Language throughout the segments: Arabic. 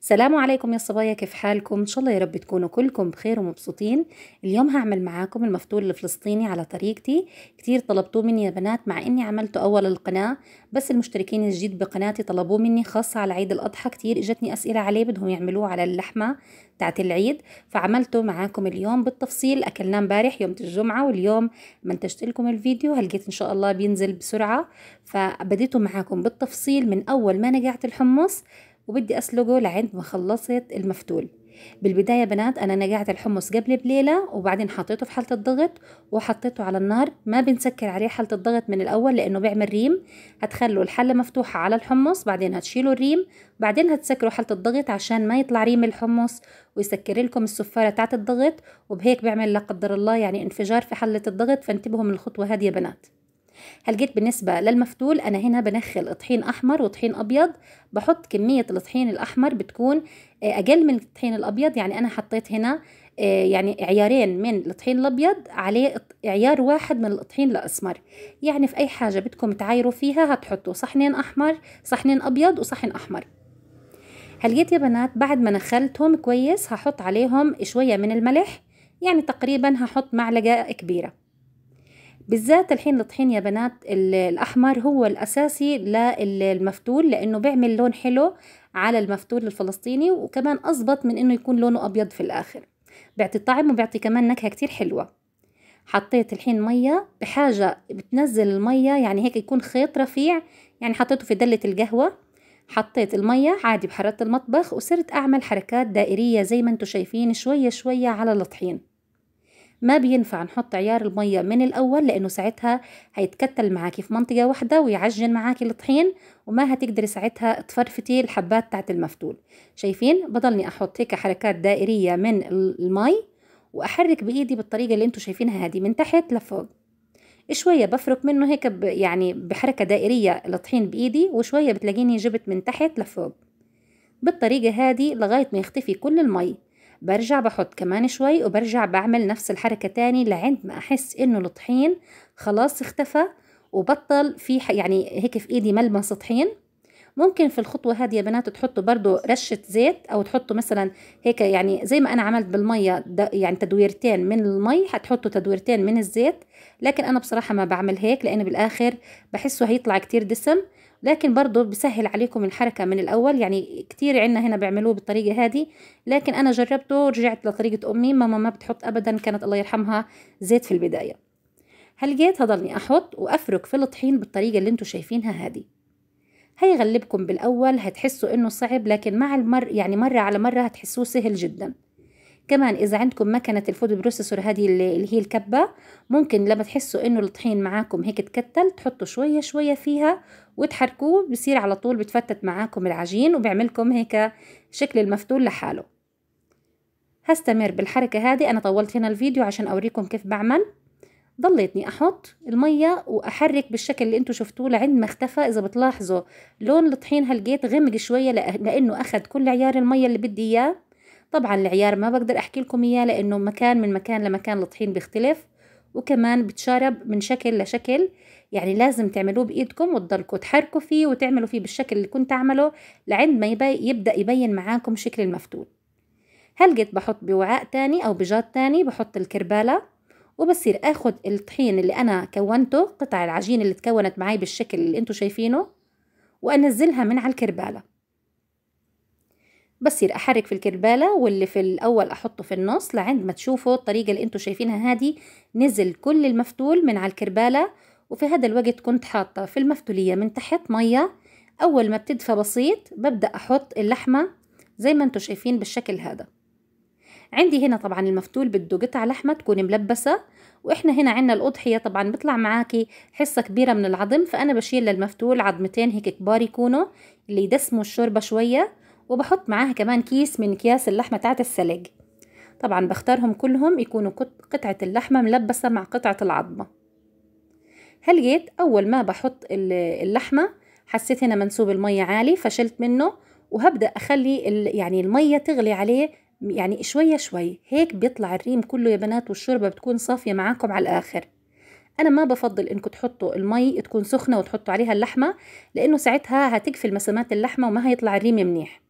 سلام عليكم يا صبايا كيف حالكم ان شاء الله يا رب تكونوا كلكم بخير ومبسوطين اليوم هعمل معاكم المفتول الفلسطيني على طريقتي كتير طلبتوه مني يا بنات مع اني عملته اول القناه بس المشتركين الجديد بقناتي طلبوه مني خاصه على عيد الاضحى كتير اجتني اسئله عليه بدهم يعملوه على اللحمه بتاعت العيد فعملته معاكم اليوم بالتفصيل اكلناه امبارح يوم الجمعه واليوم منتجت لكم الفيديو هلقيت ان شاء الله بينزل بسرعه فبديته معاكم بالتفصيل من اول ما نقعت الحمص وبدي أسلقه لعند ما خلصت المفتول بالبداية بنات أنا نقعت الحمص قبل بليلة وبعدين حطيته في حالة الضغط وحطيته على النار ما بنسكر عليه حالة الضغط من الأول لأنه بيعمل ريم هتخلوا الحلة مفتوحة على الحمص بعدين هتشيلوا الريم بعدين هتسكروا حالة الضغط عشان ما يطلع ريم الحمص ويسكر لكم السفارة تاعت الضغط وبهيك بيعمل لا قدر الله يعني انفجار في حلة الضغط فانتبهوا من الخطوة هذه يا بنات هل جيت بالنسبة للمفتول أنا هنا بنخل طحين أحمر وطحين أبيض بحط كمية الطحين الأحمر بتكون آه، أقل من الطحين الأبيض يعني أنا حطيت هنا آه، يعني عيارين من الطحين الابيض عليه عيار واحد من الطحين الاسمر يعني في اي حاجه بدكم تعايروا فيها هتحطوا صحنين احمر صحنين ابيض وصحن احمر هلقيت يا بنات بعد ما نخلتهم كويس هحط عليهم شويه من الملح يعني تقريبا هحط معلقه كبيره بالذات الحين الطحين يا بنات الأحمر هو الأساسي للمفتول لأنه بيعمل لون حلو على المفتول الفلسطيني وكمان أزبط من إنه يكون لونه أبيض في الآخر بيعطي طعم وبيعطي كمان نكهة كتير حلوة حطيت الحين مية بحاجة بتنزل المية يعني هيك يكون خيط رفيع يعني حطيته في دلة القهوة حطيت المية عادي بحرارة المطبخ وصرت أعمل حركات دائرية زي ما انتم شايفين شوية شوية على الطحين ما بينفع نحط عيار المية من الأول لأنه ساعتها هيتكتل معاكي في منطقة واحدة ويعجن معاكي الطحين وما هتقدري ساعتها تفرفتي الحبات تاعت المفتول شايفين بضلني أحط هيك حركات دائرية من المي وأحرك بإيدي بالطريقة اللي انتو شايفينها هذه من تحت لفوق شوية بفرك منه هيك يعني بحركة دائرية الطحين بإيدي وشوية بتلاقيني جبت من تحت لفوق بالطريقة هذه لغاية ما يختفي كل المي برجع بحط كمان شوي وبرجع بعمل نفس الحركة تاني لعند ما أحس إنه الطحين خلاص اختفى وبطل في يعني هيك في إيدي ملمس طحين ممكن في الخطوة هذه يا بنات تحطوا برضو رشة زيت أو تحطوا مثلا هيك يعني زي ما أنا عملت بالمية يعني تدويرتين من المي هتحطوا تدويرتين من الزيت لكن أنا بصراحة ما بعمل هيك لأنه بالآخر بحسه هيطلع كتير دسم لكن برضو بسهل عليكم الحركة من الأول يعني كتير عنا هنا بيعملوه بالطريقة هذه لكن أنا جربته ورجعت لطريقة أمي ماما ما بتحط أبدا كانت الله يرحمها زيت في البداية هلقيت هضلني أحط وأفرك في الطحين بالطريقة اللي انتو شايفينها هذه هيغلبكم بالأول هتحسوا إنه صعب لكن مع المر يعني مرة على مرة هتحسوه سهل جداً كمان اذا عندكم مكنه الفود بروسيسور هذه اللي هي الكبه ممكن لما تحسوا انه الطحين معاكم هيك تكتل تحطوا شويه شويه فيها وتحركوه بصير على طول بتفتت معاكم العجين وبعملكم هيك شكل المفتول لحاله هستمر بالحركة هذه أنا طولت هنا الفيديو عشان أوريكم كيف بعمل ضليتني أحط المية وأحرك بالشكل اللي أنتوا شفتوه لعند ما اختفى إذا بتلاحظوا لون الطحين هلقيت غمق شوية لأنه أخد كل عيار المية اللي بدي إياه طبعا العيار ما بقدر أحكي لكم إياه لأنه مكان من مكان لمكان الطحين بيختلف وكمان بتشارب من شكل لشكل يعني لازم تعملوه بايدكم وتضلكوا تحركوا فيه وتعملوا فيه بالشكل اللي كنت اعمله لعند ما يبدا يبين معاكم شكل المفتول هل جيت بحط بوعاء تاني او بجاد تاني بحط الكربالة وبصير اخد الطحين اللي انا كونته قطع العجين اللي تكونت معي بالشكل اللي انتو شايفينه وانزلها من على الكربالة بصير احرك في الكربالة واللي في الاول احطه في النص لعند ما تشوفوا الطريقة اللي انتو شايفينها هذه نزل كل المفتول من على الكربالة وفي هذا الوقت كنت حاطة في المفتولية من تحت مية أول ما بتدفى بسيط ببدأ أحط اللحمة زي ما انتم شايفين بالشكل هذا عندي هنا طبعا المفتول بده قطع لحمة تكون ملبسة واحنا هنا عنا الأضحية طبعا بيطلع معاكي حصة كبيرة من العظم فأنا بشيل للمفتول عظمتين هيك كبار يكونوا اللي يدسموا الشوربة شوية وبحط معاها كمان كيس من أكياس اللحمة تاعت السلق طبعا بختارهم كلهم يكونوا قطعة اللحمة ملبسة مع قطعة العظمة هل جيت أول ما بحط اللحمة حسيت هنا منسوب المية عالي فشلت منه وهبدأ أخلي يعني المية تغلي عليه يعني شوية شوي هيك بيطلع الريم كله يا بنات والشوربة بتكون صافية معاكم على الآخر أنا ما بفضل إنكم تحطوا المي تكون سخنة وتحطوا عليها اللحمة لأنه ساعتها هتقفل مسامات اللحمة وما هيطلع الريم منيح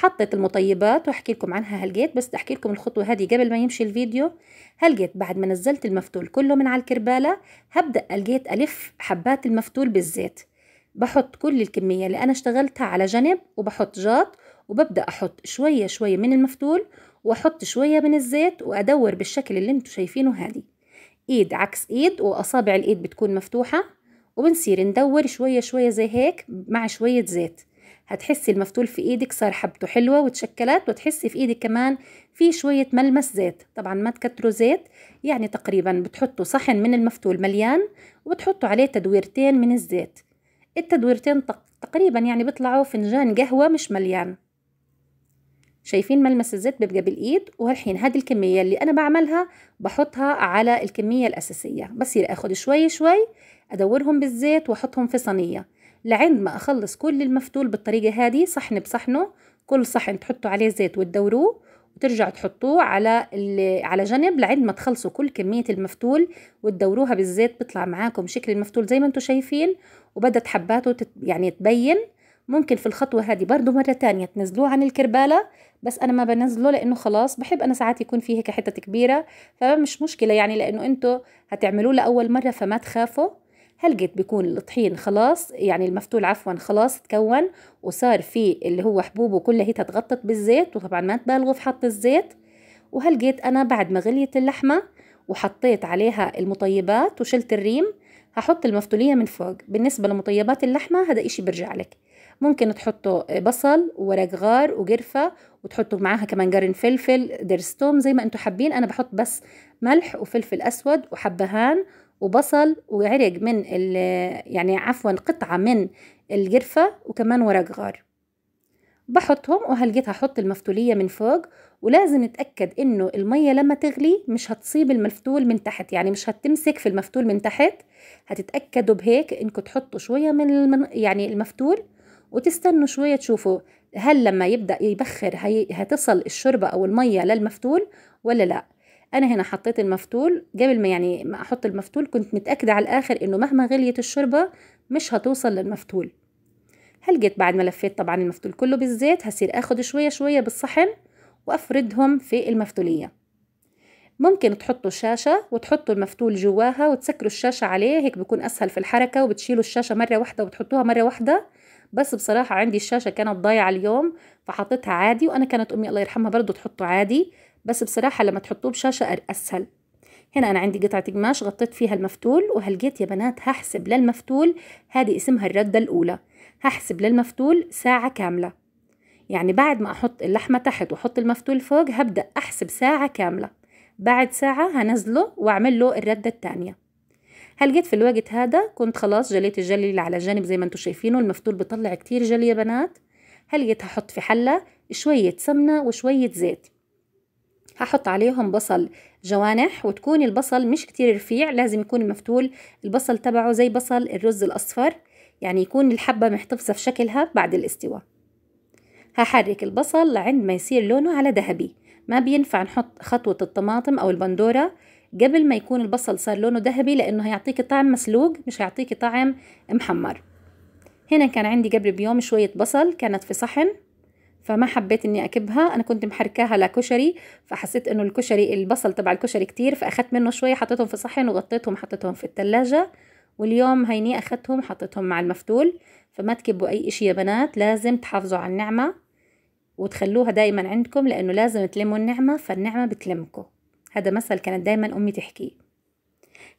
حطيت المطيبات واحكي لكم عنها هلقيت بس بدي احكي لكم الخطوه هذه قبل ما يمشي الفيديو هلقيت بعد ما نزلت المفتول كله من على الكرباله هبدا القيت الف حبات المفتول بالزيت بحط كل الكميه اللي انا اشتغلتها على جنب وبحط جاط وببدا احط شويه شويه من المفتول واحط شويه من الزيت وادور بالشكل اللي انتم شايفينه هذه ايد عكس ايد واصابع الايد بتكون مفتوحه وبنصير ندور شويه شويه زي هيك مع شويه زيت هتحسي المفتول في ايدك صار حبته حلوة وتشكلت وتحسي في ايدك كمان في شوية ملمس زيت طبعا ما تكتروا زيت يعني تقريبا بتحطوا صحن من المفتول مليان وبتحطوا عليه تدويرتين من الزيت التدويرتين تقريبا يعني بيطلعوا فنجان قهوة مش مليان شايفين ملمس الزيت بيبقى بالايد والحين هذه الكمية اللي انا بعملها بحطها على الكمية الاساسية بصير اخد شوي شوي ادورهم بالزيت واحطهم في صينية لعند ما أخلص كل المفتول بالطريقة هذه صحن بصحنه كل صحن تحطوا عليه زيت وتدوروه وترجعوا تحطوه على على جنب لعند ما تخلصوا كل كمية المفتول وتدوروها بالزيت بيطلع معاكم شكل المفتول زي ما انتم شايفين وبدت حباته تت يعني تبين ممكن في الخطوة هذه برضو مرة تانية تنزلوه عن الكربالة بس أنا ما بنزله لأنه خلاص بحب أنا ساعات يكون فيه هيك حتت كبيرة فمش مشكلة يعني لأنه انتم هتعملوه لأول مرة فما تخافوا هلقيت بيكون الطحين خلاص يعني المفتول عفوا خلاص تكون وصار فيه اللي هو حبوبه كلها هي تتغطت بالزيت وطبعا ما تبالغوا في حط الزيت وهلقيت انا بعد ما غليت اللحمه وحطيت عليها المطيبات وشلت الريم هحط المفتوليه من فوق بالنسبه لمطيبات اللحمه هذا إشي برجع لك ممكن تحطوا بصل وورق غار وقرفه وتحطوا معاها كمان قرن فلفل درستوم زي ما انتم حابين انا بحط بس ملح وفلفل اسود وحبهان وبصل وعرق من يعني عفوا قطعة من القرفة وكمان ورق غار بحطهم وهلقيت هحط المفتولية من فوق ولازم نتأكد انه المية لما تغلي مش هتصيب المفتول من تحت يعني مش هتمسك في المفتول من تحت هتتأكدوا بهيك انكم تحطوا شوية من يعني المفتول وتستنوا شوية تشوفوا هل لما يبدأ يبخر هتصل الشوربة أو المية للمفتول ولا لأ انا هنا حطيت المفتول قبل ما يعني ما احط المفتول كنت متاكده على الاخر انه مهما غليت الشوربه مش هتوصل للمفتول هلقيت بعد ما لفيت طبعا المفتول كله بالزيت هصير اخد شويه شويه بالصحن وافردهم في المفتوليه ممكن تحطوا شاشة وتحطوا المفتول جواها وتسكروا الشاشة عليه هيك بيكون أسهل في الحركة وبتشيلوا الشاشة مرة واحدة وبتحطوها مرة واحدة بس بصراحة عندي الشاشة كانت ضايعة اليوم فحطيتها عادي وأنا كانت أمي الله يرحمها برضو تحطه عادي بس بصراحة لما تحطوه بشاشة أسهل هنا أنا عندي قطعة قماش غطيت فيها المفتول وهلقيت يا بنات هحسب للمفتول هذه اسمها الردة الأولى هحسب للمفتول ساعة كاملة يعني بعد ما أحط اللحمة تحت وأحط المفتول فوق هبدأ أحسب ساعة كاملة بعد ساعة هنزله وأعمل له الردة الثانية هلقيت في الوقت هذا كنت خلاص جليت الجلي اللي على جانب زي ما انتم شايفينه المفتول بيطلع كتير جلي يا بنات هلقيت هحط في حلة شوية سمنة وشوية زيت هحط عليهم بصل جوانح وتكون البصل مش كتير رفيع لازم يكون مفتول البصل تبعه زي بصل الرز الأصفر يعني يكون الحبة محتفظة في شكلها بعد الاستواء هحرك البصل لعند ما يصير لونه على ذهبي ما بينفع نحط خطوة الطماطم أو البندورة قبل ما يكون البصل صار لونه ذهبي لأنه هيعطيكي طعم مسلوق مش هيعطيكي طعم محمر هنا كان عندي قبل بيوم شوية بصل كانت في صحن فما حبيت اني اكبها انا كنت محركاها لكشري فحسيت انه الكشري البصل تبع الكشري كتير فاخدت منه شويه حطيتهم في صحن وغطيتهم حطيتهم في الثلاجه واليوم هيني اخدتهم حطيتهم مع المفتول فما تكبوا اي اشي يا بنات لازم تحافظوا على النعمه وتخلوها دايما عندكم لانه لازم تلموا النعمه فالنعمه بتلمكم هذا مثل كانت دايما امي تحكيه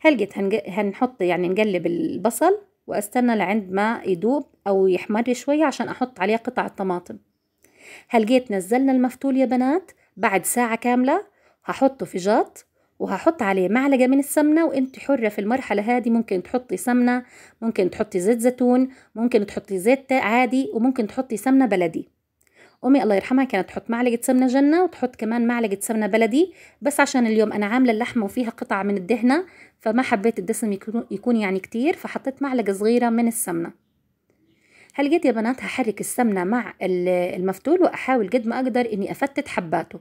هلقت هنج... هنحط يعني نقلب البصل واستنى لعند ما يدوب او يحمر شويه عشان احط عليه قطع الطماطم هل جيت نزلنا المفتول يا بنات بعد ساعة كاملة هحطه في جاط وهحط عليه معلقة من السمنة وانت حرة في المرحلة هذه ممكن تحطي سمنة ممكن تحطي زيت زيتون ممكن تحطي زيت عادي وممكن تحطي سمنة بلدي امي الله يرحمها كانت تحط معلقه سمنه جنه وتحط كمان معلقه سمنه بلدي بس عشان اليوم انا عامله اللحمه وفيها قطع من الدهنه فما حبيت الدسم يكون يعني كتير فحطيت معلقه صغيره من السمنه هالجد يا بنات هحرك السمنة مع المفتول وأحاول قد ما أقدر إني أفتت حباته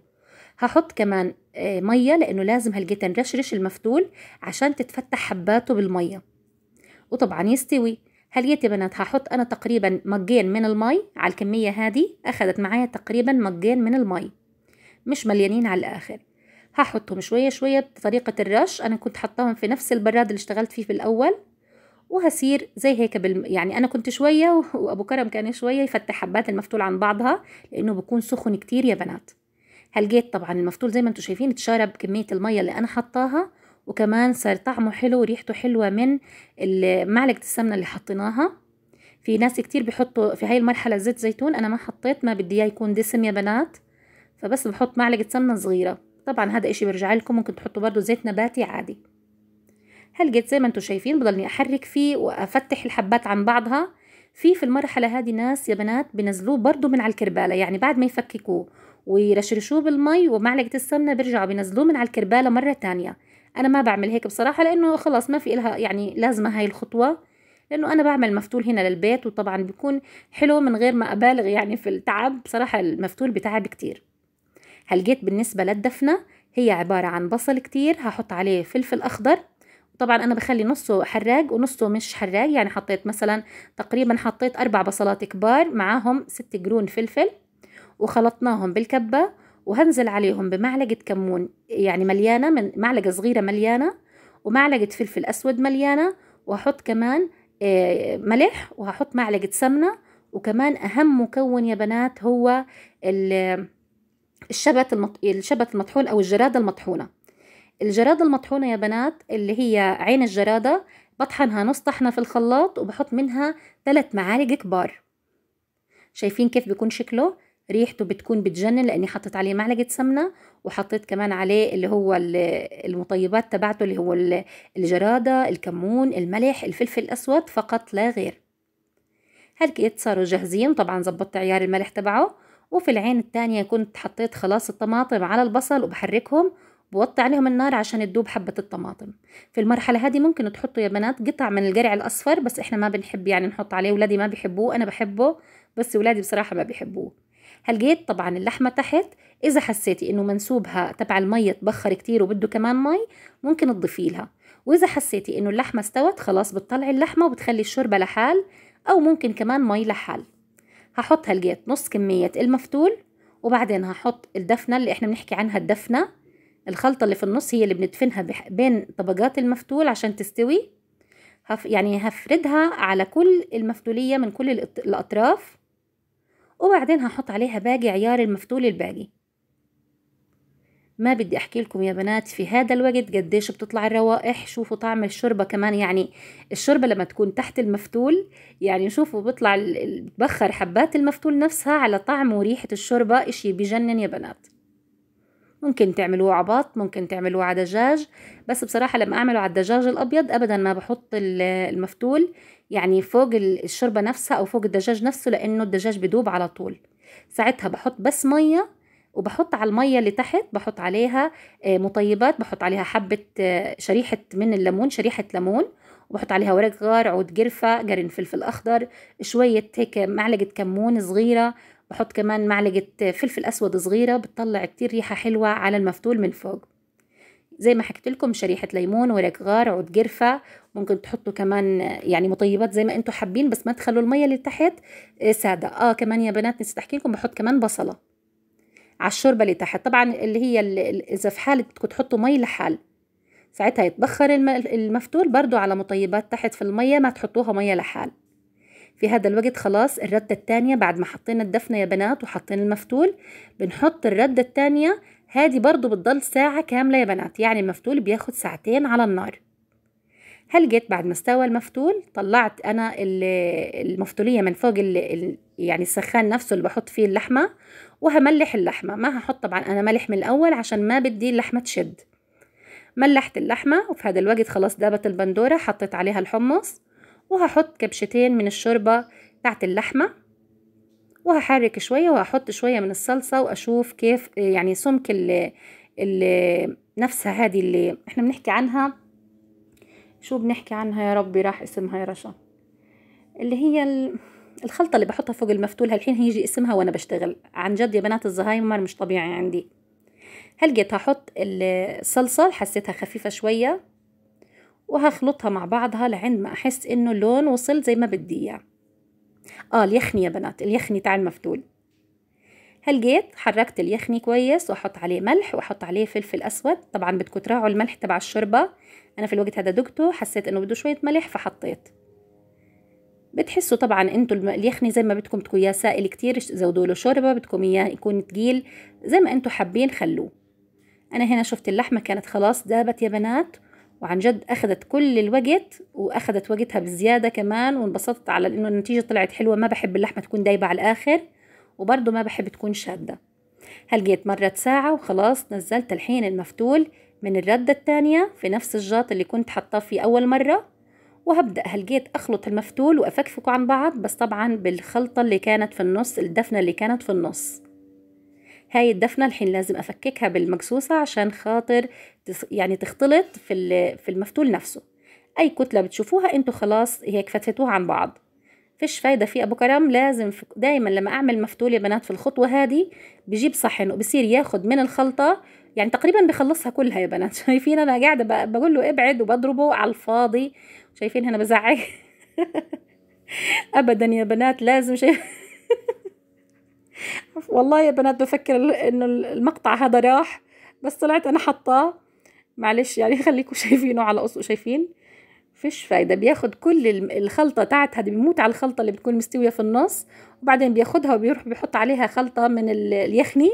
هحط كمان آه، مية لأنه لازم هلقيت نرشرش المفتول عشان تتفتح حباته بالمية وطبعا يستوي هلقيت يا بنات هحط أنا تقريبا مجين من المي على الكمية هذه أخذت معايا تقريبا مجين من المي مش مليانين على الآخر هحطهم شوية شوية بطريقة الرش أنا كنت حطاهم في نفس البراد اللي اشتغلت فيه في الأول وهسير زي هيك بال... يعني انا كنت شويه وابو كرم كان شويه يفتح حبات المفتول عن بعضها لانه بكون سخن كتير يا بنات هلقيت طبعا المفتول زي ما انتم شايفين اتشرب كميه الميه اللي انا حطاها وكمان صار طعمه حلو وريحته حلوه من معلقه السمنه اللي حطيناها في ناس كتير بيحطوا في هاي المرحله زيت زيتون انا ما حطيت ما بدي اياه يكون دسم يا بنات فبس بحط معلقه سمنه صغيره طبعا هذا اشي برجع لكم ممكن تحطوا برضو زيت نباتي عادي هالقيت زي ما انتم شايفين بضلني احرك فيه وافتح الحبات عن بعضها في في المرحلة هذه ناس يا بنات بنزلوه برضو من على الكربالة يعني بعد ما يفككوه ويرشرشوه بالمي ومعلقة السمنة بيرجعوا بنزلوه من على الكربالة مرة تانية أنا ما بعمل هيك بصراحة لأنه خلاص ما في إلها يعني لازمة هاي الخطوة لأنه أنا بعمل مفتول هنا للبيت وطبعا بيكون حلو من غير ما أبالغ يعني في التعب بصراحة المفتول بتعب كتير هلقيت بالنسبة للدفنة هي عبارة عن بصل كتير هحط عليه فلفل أخضر طبعا انا بخلي نصه حراق ونصه مش حراق يعني حطيت مثلا تقريبا حطيت اربع بصلات كبار معاهم ست قرون فلفل وخلطناهم بالكبة وهنزل عليهم بمعلقة كمون يعني مليانة من معلقة صغيرة مليانة ومعلقة فلفل أسود مليانة واحط كمان آه، ملح وهحط معلقة سمنة وكمان أهم مكون يا بنات هو الشبت المطحون أو الجرادة المطحونة الجرادة المطحونة يا بنات اللي هي عين الجرادة بطحنها نص طحنة في الخلاط وبحط منها ثلاث معالق كبار شايفين كيف بيكون شكله ريحته بتكون بتجنن لاني حطيت عليه معلقة سمنة وحطيت كمان عليه اللي هو المطيبات تبعته اللي هو الجرادة الكمون الملح الفلفل الاسود فقط لا غير هالكيت صاروا جاهزين طبعا زبطت عيار الملح تبعه وفي العين التانية كنت حطيت خلاص الطماطم على البصل وبحركهم بوطي عليهم النار عشان تذوب حبة الطماطم في المرحلة هذه ممكن تحطوا يا بنات قطع من القرع الأصفر بس إحنا ما بنحب يعني نحط عليه ولادي ما بيحبوه أنا بحبه بس ولادي بصراحة ما بيحبوه هلقيت طبعا اللحمة تحت إذا حسيتي إنه منسوبها تبع المية تبخر كتير وبده كمان مي ممكن تضيفي لها وإذا حسيتي إنه اللحمة استوت خلاص بتطلعي اللحمة وبتخلي الشوربة لحال أو ممكن كمان مي لحال هحط هلقيت نص كمية المفتول وبعدين هحط الدفنة اللي إحنا بنحكي عنها الدفنة الخلطة اللي في النص هي اللي بندفنها بين طبقات المفتول عشان تستوي هف يعني هفردها على كل المفتولية من كل الأطراف وبعدين هحط عليها باقي عيار المفتول الباقي ما بدي احكي لكم يا بنات في هذا الوقت قديش بتطلع الروائح شوفوا طعم الشوربه كمان يعني الشوربه لما تكون تحت المفتول يعني شوفوا بيطلع بخر حبات المفتول نفسها على طعم وريحه الشوربه اشي بجنن يا بنات ممكن تعملوه عباط ممكن تعملوه على دجاج بس بصراحة لما أعمله على الدجاج الأبيض أبدا ما بحط المفتول يعني فوق الشوربة نفسها أو فوق الدجاج نفسه لأنه الدجاج بدوب على طول ساعتها بحط بس مية وبحط على المية اللي تحت بحط عليها آه، مطيبات بحط عليها حبة آه، شريحة من الليمون شريحة ليمون وبحط عليها ورق غار عود قرفة قرن فلفل أخضر شوية هيك معلقة كمون صغيرة بحط كمان معلقة فلفل أسود صغيرة بتطلع كتير ريحة حلوة على المفتول من فوق زي ما حكيت لكم شريحة ليمون ورق غار عود قرفة ممكن تحطوا كمان يعني مطيبات زي ما انتم حابين بس ما تخلوا المية اللي تحت آه، سادة اه كمان يا بنات نسيت احكي لكم بحط كمان بصلة على الشوربة اللي تحت طبعا اللي هي اذا في حالة بدكم تحطوا مي لحال ساعتها يتبخر المفتول برضو على مطيبات تحت في المية ما تحطوها مية لحال في هذا الوقت خلاص الردة التانية بعد ما حطينا الدفنة يا بنات وحطينا المفتول بنحط الردة التانية هادي برضو بتضل ساعة كاملة يا بنات يعني المفتول بياخد ساعتين على النار هل جيت بعد ما استوى المفتول طلعت انا المفتوليه من فوق ال يعني السخان نفسه اللي بحط فيه اللحمه وهملح اللحمه ما هحط طبعا انا ملح من الاول عشان ما بدي اللحمه تشد ملحت اللحمه وفي هذا الوقت خلاص دابت البندوره حطيت عليها الحمص وهحط كبشتين من الشوربة بتاعت اللحمة وهحرك شوية وهحط شوية من الصلصة وأشوف كيف يعني سمك ال ال نفسها هذه اللي احنا بنحكي عنها شو بنحكي عنها يا ربي راح اسمها يا رشا اللي هي الخلطة اللي بحطها فوق المفتول هالحين هيجي اسمها وأنا بشتغل عن جد يا بنات الزهايمر مش طبيعي عندي هلقيت هحط الصلصة حسيتها خفيفة شوية وهخلطها مع بعضها لعند ما أحس إنه اللون وصل زي ما بدي إياه آه اليخني يا بنات اليخني تاع المفتول هلقيت حركت اليخني كويس واحط عليه ملح واحط عليه فلفل اسود طبعا بدكم تراعوا الملح تبع الشوربه انا في الوقت هذا دقته حسيت انه بده شويه ملح فحطيت بتحسوا طبعا انتوا اليخني زي ما بدكم تكون اياه سائل كتير زودوا له شوربه بدكم اياه يكون تقيل زي ما انتوا حابين خلوه انا هنا شفت اللحمه كانت خلاص دابت يا بنات وعن جد اخذت كل الوقت واخذت وقتها بزياده كمان وانبسطت على انه النتيجه طلعت حلوه ما بحب اللحمه تكون دايبه على الاخر وبرضه ما بحب تكون شاده هلقيت مرت ساعة وخلاص نزلت الحين المفتول من الردة الثانية في نفس الجاط اللي كنت حطاه فيه أول مرة وهبدأ هلقيت أخلط المفتول وأفكفكه عن بعض بس طبعا بالخلطة اللي كانت في النص الدفنة اللي كانت في النص هاي الدفنه الحين لازم افككها بالمقصوصه عشان خاطر يعني تختلط في في المفتول نفسه اي كتله بتشوفوها انتوا خلاص هيك فتفتوها عن بعض فيش فايده في ابو كرم لازم دايما لما اعمل مفتول يا بنات في الخطوه هذه بجيب صحن وبصير ياخد من الخلطه يعني تقريبا بخلصها كلها يا بنات شايفين انا قاعده بقول له ابعد وبضربه على الفاضي شايفين هنا بزعق ابدا يا بنات لازم شايف والله يا بنات بفكر انه المقطع هذا راح بس طلعت انا حطاه معلش يعني خليكم شايفينه على قصه شايفين فيش فايده بياخد كل الخلطه تاعت هذه بيموت على الخلطه اللي بتكون مستويه في النص وبعدين بياخدها وبيروح بيحط عليها خلطه من اليخني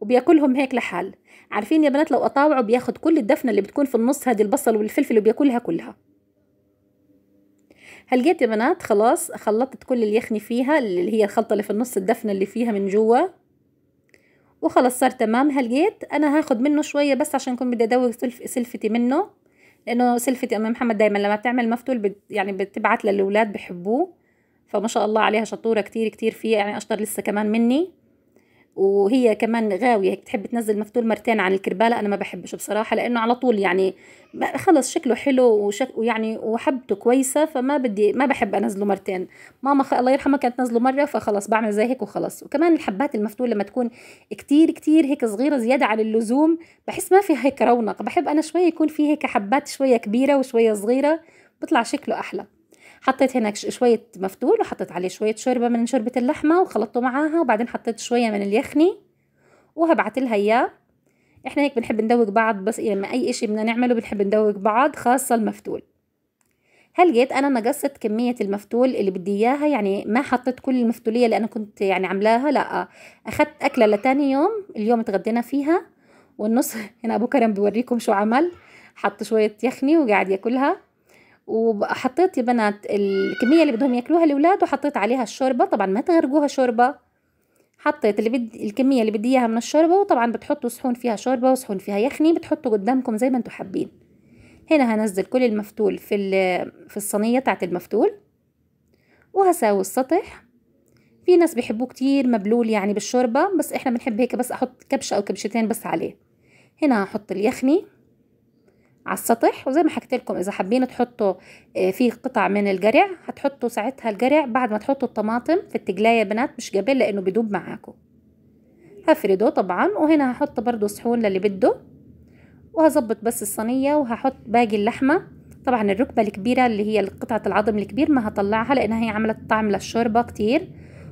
وبياكلهم هيك لحال عارفين يا بنات لو اطاوعه بياخد كل الدفنه اللي بتكون في النص هذه البصل والفلفل وبياكلها كلها هلقيت يا بنات خلاص خلطت كل اليخني فيها اللي هي الخلطة اللي في النص الدفنة اللي فيها من جوا وخلاص صار تمام هلقيت انا هاخد منه شوية بس عشان اكون بدي أدوي سلف سلفتي منه لانه سلفتي ام محمد دايما لما بتعمل مفتول بت يعني بتبعت للاولاد بحبوه فما شاء الله عليها شطورة كتير كتير فيها يعني اشطر لسه كمان مني وهي كمان غاويه هيك بتحب تنزل مفتول مرتين عن الكرباله انا ما بحبش بصراحه لانه على طول يعني خلص شكله حلو وشك ويعني وحبته كويسه فما بدي ما بحب انزله مرتين ماما خ... الله يرحمها كانت نزله مره فخلص بعمل زي هيك وخلص وكمان الحبات المفتول لما تكون كتير كتير هيك صغيره زياده عن اللزوم بحس ما فيها هيك رونق بحب انا شوية يكون في هيك حبات شويه كبيره وشويه صغيره بطلع شكله احلى حطيت هناك شويه مفتول وحطيت عليه شويه شوربه من شوربه اللحمه وخلطته معاها وبعدين حطيت شويه من اليخني وهبعت لها اياه احنا هيك بنحب ندوق بعض بس لما اي اشي بدنا نعمله بنحب ندوق بعض خاصه المفتول هلقيت انا نقصت كميه المفتول اللي بدي اياها يعني ما حطيت كل المفتوليه اللي انا كنت يعني عاملاها لا اخذت اكله لتاني يوم اليوم اتغدينا فيها والنص هنا ابو كرم بوريكم شو عمل حط شويه يخني وقاعد ياكلها وحطيت يا بنات الكميه اللي بدهم ياكلوها الاولاد وحطيت عليها الشوربه طبعا ما تغرقوها شوربه حطيت اللي بدي الكميه اللي بدي اياها من الشوربه وطبعا بتحطوا صحون فيها شوربه وصحون فيها يخني بتحطوا قدامكم زي ما انتم حابين هنا هنزل كل المفتول في ال... في الصينيه تاعت المفتول وهساوي السطح في ناس بيحبوه كتير مبلول يعني بالشوربه بس احنا بنحب هيك بس احط كبشه او كبشتين بس عليه هنا هحط اليخني على السطح وزي ما حكيت لكم اذا حابين تحطوا آه، فيه قطع من الجرع هتحطوا ساعتها الجرع بعد ما تحطوا الطماطم في التقلايه بنات مش قبل لانه بيدوب معاكم هفرده طبعا وهنا هحط برضو صحون للي بده وهظبط بس الصينيه وهحط باقي اللحمه طبعا الركبة الكبيرة اللي هي قطعة العظم الكبير ما هطلعها لأنها هي عملت طعم للشوربة كتير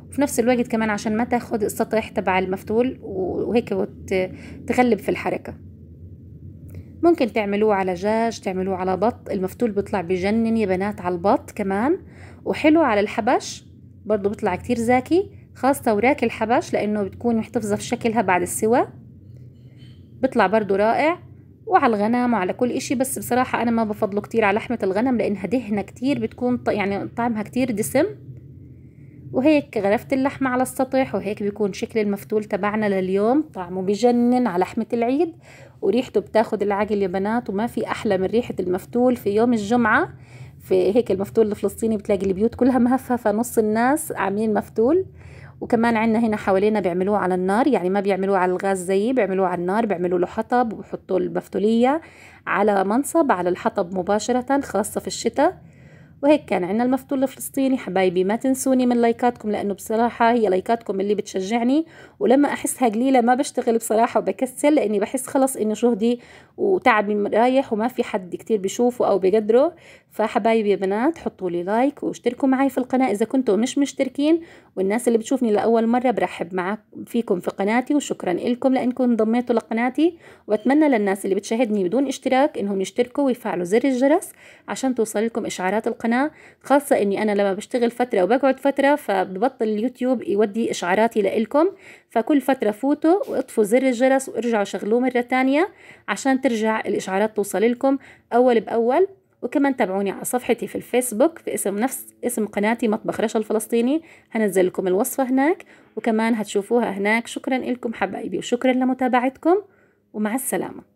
وفي نفس الوقت كمان عشان ما تاخد السطح تبع المفتول وهيك تغلب في الحركة ممكن تعملوه على جاج تعملوه على بط المفتول بيطلع بجنن يا بنات على البط كمان وحلو على الحبش برضو بيطلع كتير زاكي خاصة وراك الحبش لأنه بتكون محتفظة في شكلها بعد السوا بيطلع برضو رائع وعلى الغنم وعلى كل إشي بس بصراحة أنا ما بفضله كتير على لحمة الغنم لأنها دهنة كتير بتكون يعني طعمها كتير دسم وهيك غرفت اللحمة على السطح وهيك بيكون شكل المفتول تبعنا لليوم طعمه بجنن على لحمة العيد وريحته بتاخد العقل يا بنات وما في أحلى من ريحة المفتول في يوم الجمعة في هيك المفتول الفلسطيني بتلاقي البيوت كلها مهففة نص الناس عاملين مفتول وكمان عندنا هنا حوالينا بيعملوه على النار يعني ما بيعملوه على الغاز زيي بيعملوه على النار بيعملوا له حطب وبحطوا المفتولية على منصب على الحطب مباشرة خاصة في الشتاء وهيك كان عنا المفتول الفلسطيني حبايبي ما تنسوني من لايكاتكم لأنه بصراحة هي لايكاتكم اللي بتشجعني ولما أحسها قليلة ما بشتغل بصراحة وبكسل لأني بحس خلص إنه جهدي وتعبي رايح وما في حد كتير بشوفه أو بقدره فحبايبي يا بنات حطوا لي لايك واشتركوا معي في القناة إذا كنتوا مش مشتركين والناس اللي بتشوفني لأول مرة برحب معك فيكم في قناتي وشكرا لكم لأنكم انضميتوا لقناتي وأتمنى للناس اللي بتشاهدني بدون اشتراك إنهم يشتركوا ويفعلوا زر الجرس عشان توصل لكم إشعارات القناة القناة خاصة إني أنا لما بشتغل فترة وبقعد فترة فببطل اليوتيوب يودي إشعاراتي لإلكم فكل فترة فوتوا واطفوا زر الجرس وارجعوا شغلوه مرة تانية عشان ترجع الإشعارات توصل لكم أول بأول وكمان تابعوني على صفحتي في الفيسبوك باسم نفس اسم قناتي مطبخ رشا الفلسطيني هنزل لكم الوصفة هناك وكمان هتشوفوها هناك شكرا لكم حبايبي وشكرا لمتابعتكم ومع السلامه